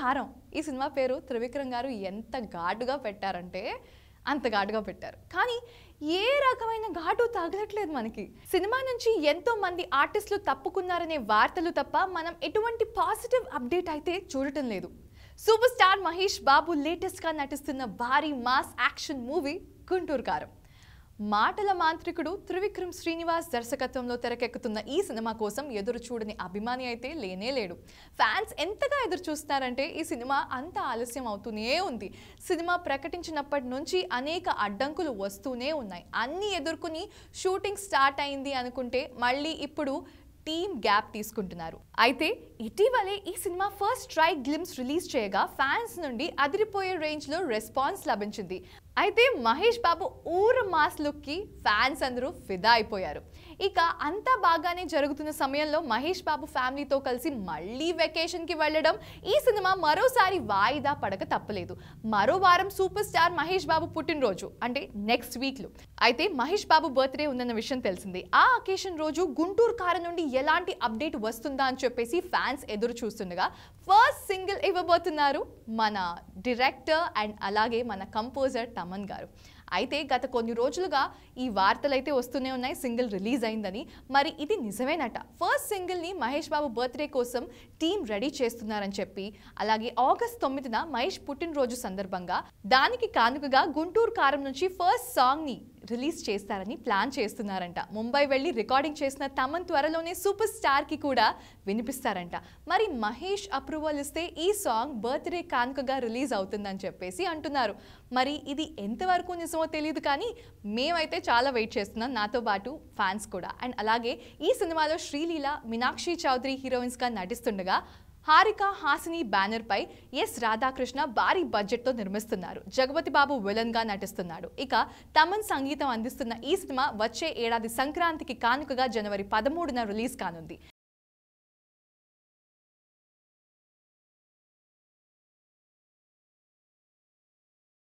కారం ఈ సినిమా పేరు త్రివిక్రమ్ గారు ఎంత ఘాటుగా పెట్టారంటే అంత ఘాటుగా పెట్టారు కానీ ఏ రకమైన ఘాటు తగలట్లేదు మనకి సినిమా నుంచి ఎంతో మంది ఆర్టిస్టులు తప్పుకున్నారనే వార్తలు తప్ప మనం ఎటువంటి పాజిటివ్ అప్డేట్ అయితే చూడటం లేదు సూపర్ స్టార్ మహేష్ బాబు లేటెస్ట్గా నటిస్తున్న భారీ మాస్ యాక్షన్ మూవీ గుంటూరు కారం మాటల మాంత్రికుడు త్రివిక్రమ్ శ్రీనివాస్ దర్శకత్వంలో తెరకెక్కుతున్న ఈ సినిమా కోసం ఎదురు చూడని అభిమాని అయితే లేనే లేడు ఫ్యాన్స్ ఎంతగా ఎదురు చూస్తున్నారంటే ఈ సినిమా అంత ఆలస్యం అవుతూనే ఉంది సినిమా ప్రకటించినప్పటి నుంచి అనేక అడ్డంకులు వస్తూనే ఉన్నాయి అన్నీ ఎదుర్కొని షూటింగ్ స్టార్ట్ అయింది అనుకుంటే మళ్ళీ ఇప్పుడు టీమ్ గ్యాప్ తీసుకుంటున్నారు అయితే ఇటీవలే ఈ సినిమా ఫస్ట్ ట్రై గ్లిమ్స్ రిలీజ్ చేయగా ఫ్యాన్స్ నుండి అదిరిపోయే రేంజ్లో రెస్పాన్స్ లభించింది అయితే మహేష్ బాబు ఊర మాస్ లుక్కి ఫ్యాన్స్ అందరూ ఫిదా అయిపోయారు ఇక అంతా బాగానే జరుగుతున్న సమయంలో మహేష్ బాబు ఫ్యామిలీతో కలిసి మళ్ళీ వెకేషన్కి వెళ్ళడం ఈ సినిమా మరోసారి వాయిదా పడక తప్పలేదు మరో వారం సూపర్ స్టార్ మహేష్ బాబు పుట్టినరోజు అంటే నెక్స్ట్ వీక్లో అయితే మహేష్ బాబు బర్త్డే ఉందన్న విషయం తెలిసింది ఆ అకేషన్ రోజు గుంటూరు కారు నుండి ఎలాంటి అప్డేట్ వస్తుందా అని చెప్పేసి ఫ్యాన్స్ ఎదురు చూస్తుండగా ఫస్ట్ సింగిల్ ఇవ్వబోతున్నారు మన డిరెక్టర్ అండ్ అలాగే మన కంపోజర్ తమన్ గారు అయితే గత కొన్ని రోజులుగా ఈ వార్తలైతే వస్తూనే ఉన్నాయి సింగిల్ రిలీజ్ అయిందని మరి ఇది నిజమేనట ఫస్ట్ సింగిల్ని మహేష్ బాబు బర్త్డే కోసం టీం రెడీ చేస్తున్నారని చెప్పి అలాగే ఆగస్ట్ తొమ్మిదిన మహేష్ పుట్టినరోజు సందర్భంగా దానికి కానుకగా గుంటూరు కారం నుంచి ఫస్ట్ సాంగ్ని రిలీజ్ చేస్తారని ప్లాన్ చేస్తున్నారంట ముంబై వెళ్ళి రికార్డింగ్ చేసిన తమన్ త్వరలోనే సూపర్ స్టార్కి కూడా వినిపిస్తారంట మరి మహేష్ అప్రూవల్ ఇస్తే ఈ సాంగ్ బర్త్డే కానుకగా రిలీజ్ అవుతుందని చెప్పేసి అంటున్నారు మరి ఇది ఎంతవరకు నిజమో తెలియదు కానీ మేమైతే చాలా వెయిట్ చేస్తున్నాం నాతో పాటు ఫ్యాన్స్ కూడా అండ్ అలాగే ఈ సినిమాలో శ్రీలీల మీనాక్షి చౌదరి హీరోయిన్స్గా నటిస్తుండగా హారిక హాసిని బ్యానర్ పై ఎస్ రాధాకృష్ణ భారీ బడ్జెట్ తో నిర్మిస్తున్నారు జగపతి బాబు గా నటిస్తున్నాడు ఇక తమన్ సంగీతం అందిస్తున్న ఈ సినిమా వచ్చే ఏడాది సంక్రాంతికి కానుకగా జనవరి పదమూడున రిలీజ్ కానుంది